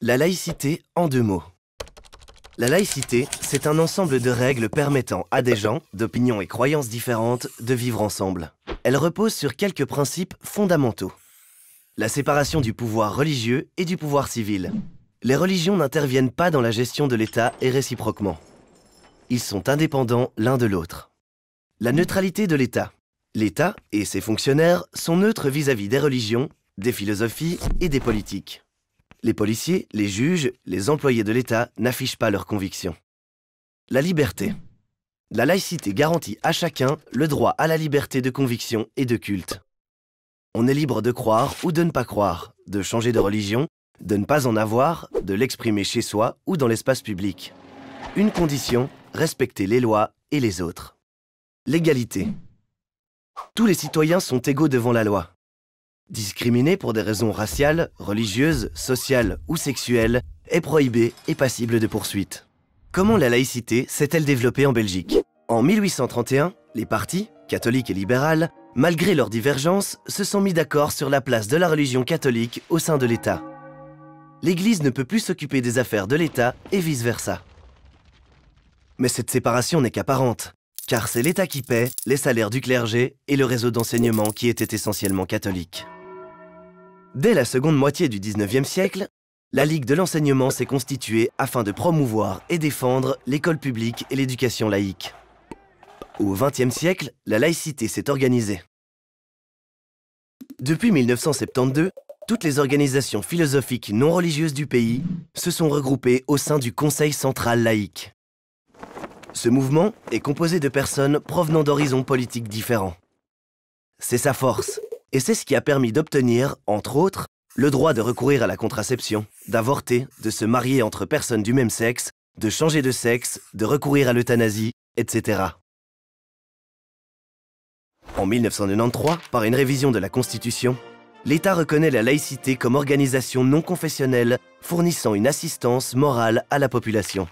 La laïcité en deux mots. La laïcité, c'est un ensemble de règles permettant à des gens, d'opinions et croyances différentes, de vivre ensemble. Elle repose sur quelques principes fondamentaux. La séparation du pouvoir religieux et du pouvoir civil. Les religions n'interviennent pas dans la gestion de l'État et réciproquement. Ils sont indépendants l'un de l'autre. La neutralité de l'État. L'État et ses fonctionnaires sont neutres vis-à-vis -vis des religions, des philosophies et des politiques. Les policiers, les juges, les employés de l'État n'affichent pas leurs convictions. La liberté. La laïcité garantit à chacun le droit à la liberté de conviction et de culte. On est libre de croire ou de ne pas croire, de changer de religion, de ne pas en avoir, de l'exprimer chez soi ou dans l'espace public. Une condition, respecter les lois et les autres. L'égalité. Tous les citoyens sont égaux devant la loi. Discriminer pour des raisons raciales, religieuses, sociales ou sexuelles est prohibé et passible de poursuites. Comment la laïcité s'est-elle développée en Belgique En 1831, les partis, catholiques et libérales, malgré leurs divergences, se sont mis d'accord sur la place de la religion catholique au sein de l'État. L'Église ne peut plus s'occuper des affaires de l'État et vice-versa. Mais cette séparation n'est qu'apparente, car c'est l'État qui paie les salaires du clergé et le réseau d'enseignement qui était essentiellement catholique. Dès la seconde moitié du 19e siècle, la Ligue de l'enseignement s'est constituée afin de promouvoir et défendre l'école publique et l'éducation laïque. Au XXe siècle, la laïcité s'est organisée. Depuis 1972, toutes les organisations philosophiques non religieuses du pays se sont regroupées au sein du Conseil central laïque. Ce mouvement est composé de personnes provenant d'horizons politiques différents. C'est sa force, et c'est ce qui a permis d'obtenir, entre autres, le droit de recourir à la contraception, d'avorter, de se marier entre personnes du même sexe, de changer de sexe, de recourir à l'euthanasie, etc. En 1993, par une révision de la Constitution, l'État reconnaît la laïcité comme organisation non confessionnelle fournissant une assistance morale à la population.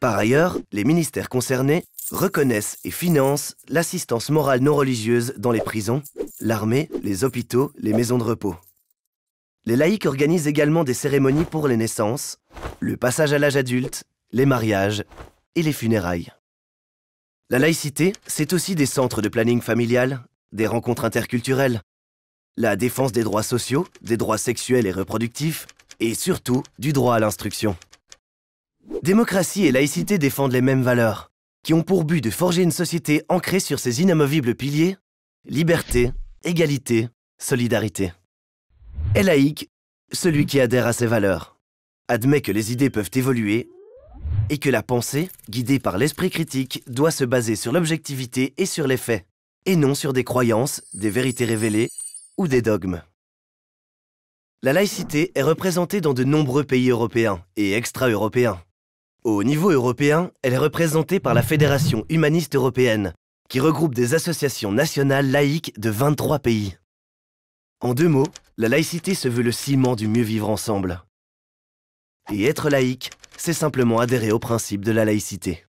Par ailleurs, les ministères concernés reconnaissent et financent l'assistance morale non religieuse dans les prisons, l'armée, les hôpitaux, les maisons de repos. Les laïcs organisent également des cérémonies pour les naissances, le passage à l'âge adulte, les mariages et les funérailles. La laïcité, c'est aussi des centres de planning familial, des rencontres interculturelles, la défense des droits sociaux, des droits sexuels et reproductifs, et surtout du droit à l'instruction. Démocratie et laïcité défendent les mêmes valeurs qui ont pour but de forger une société ancrée sur ces inamovibles piliers liberté, égalité, solidarité. Et laïque, celui qui adhère à ces valeurs, admet que les idées peuvent évoluer et que la pensée, guidée par l'esprit critique, doit se baser sur l'objectivité et sur les faits, et non sur des croyances, des vérités révélées ou des dogmes. La laïcité est représentée dans de nombreux pays européens et extra-européens. Au niveau européen, elle est représentée par la Fédération humaniste européenne, qui regroupe des associations nationales laïques de 23 pays. En deux mots, la laïcité se veut le ciment du mieux vivre ensemble. Et être laïque, c'est simplement adhérer au principe de la laïcité.